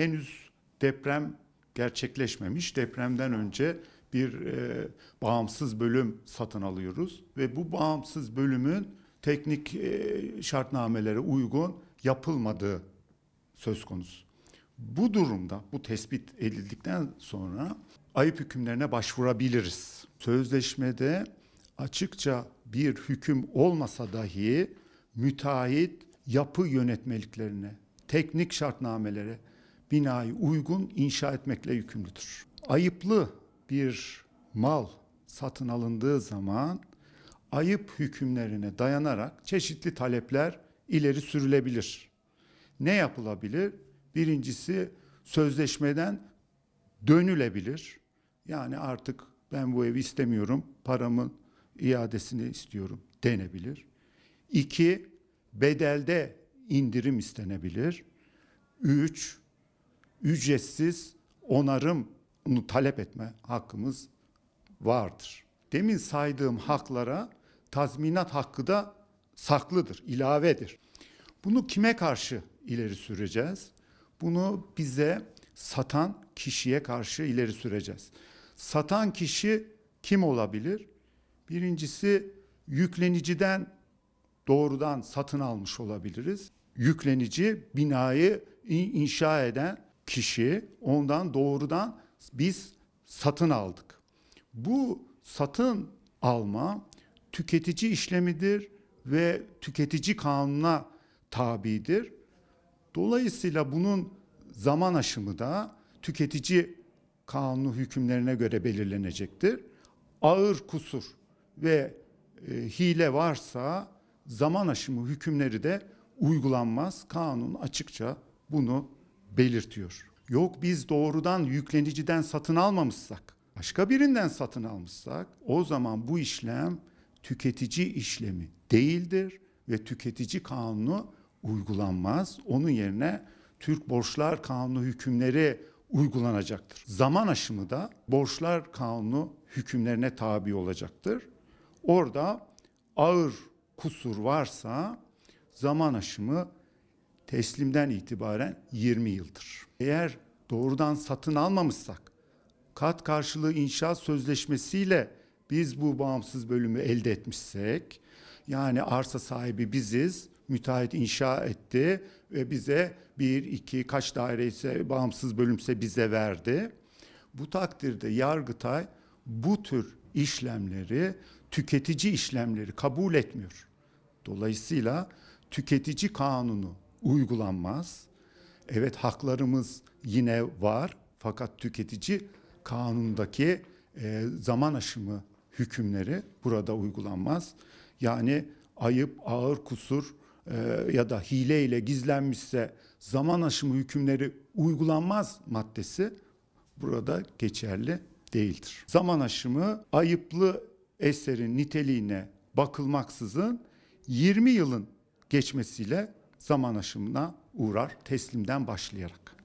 henüz deprem gerçekleşmemiş. Depremden önce bir e, bağımsız bölüm satın alıyoruz ve bu bağımsız bölümün teknik e, şartnamelere uygun yapılmadığı söz konusu. Bu durumda bu tespit edildikten sonra ayıp hükümlerine başvurabiliriz. Sözleşmede açıkça bir hüküm olmasa dahi müteahhit yapı yönetmeliklerine, teknik şartnamelere binayı uygun inşa etmekle yükümlüdür. Ayıplı bir mal satın alındığı zaman ayıp hükümlerine dayanarak çeşitli talepler ileri sürülebilir. Ne yapılabilir? Birincisi sözleşmeden dönülebilir. Yani artık ben bu evi istemiyorum, paramın iadesini istiyorum denebilir. İki, bedelde indirim istenebilir. Üç, ücretsiz onarımını talep etme hakkımız vardır. Demin saydığım haklara tazminat hakkı da saklıdır, ilavedir. Bunu kime karşı ileri süreceğiz? Bunu bize satan kişiye karşı ileri süreceğiz. Satan kişi kim olabilir? Birincisi yükleniciden doğrudan satın almış olabiliriz. Yüklenici binayı inşa eden kişi ondan doğrudan biz satın aldık. Bu satın alma tüketici işlemidir ve tüketici kanuna tabidir. Dolayısıyla bunun zaman aşımı da tüketici kanunu hükümlerine göre belirlenecektir. Ağır kusur ve e, hile varsa zaman aşımı hükümleri de uygulanmaz. Kanun açıkça bunu belirtiyor. Yok biz doğrudan yükleniciden satın almamışsak, başka birinden satın almışsak o zaman bu işlem tüketici işlemi değildir ve tüketici kanunu uygulanmaz. Onun yerine Türk Borçlar Kanunu hükümleri uygulanacaktır. Zaman aşımı da Borçlar Kanunu hükümlerine tabi olacaktır. Orada ağır kusur varsa zaman aşımı teslimden itibaren 20 yıldır. Eğer doğrudan satın almamışsak kat karşılığı inşaat sözleşmesiyle biz bu bağımsız bölümü elde etmişsek yani arsa sahibi biziz, müteahhit inşa etti ve bize bir, iki, kaç daire ise bağımsız bölümse bize verdi. Bu takdirde Yargıtay bu tür işlemleri tüketici işlemleri kabul etmiyor. Dolayısıyla tüketici kanunu uygulanmaz. Evet haklarımız yine var fakat tüketici kanundaki e, zaman aşımı hükümleri burada uygulanmaz. Yani ayıp, ağır kusur e, ya da hile ile gizlenmişse zaman aşımı hükümleri uygulanmaz maddesi burada geçerli değildir. Zaman aşımı ayıplı eserin niteliğine bakılmaksızın 20 yılın geçmesiyle zaman aşımına uğrar teslimden başlayarak.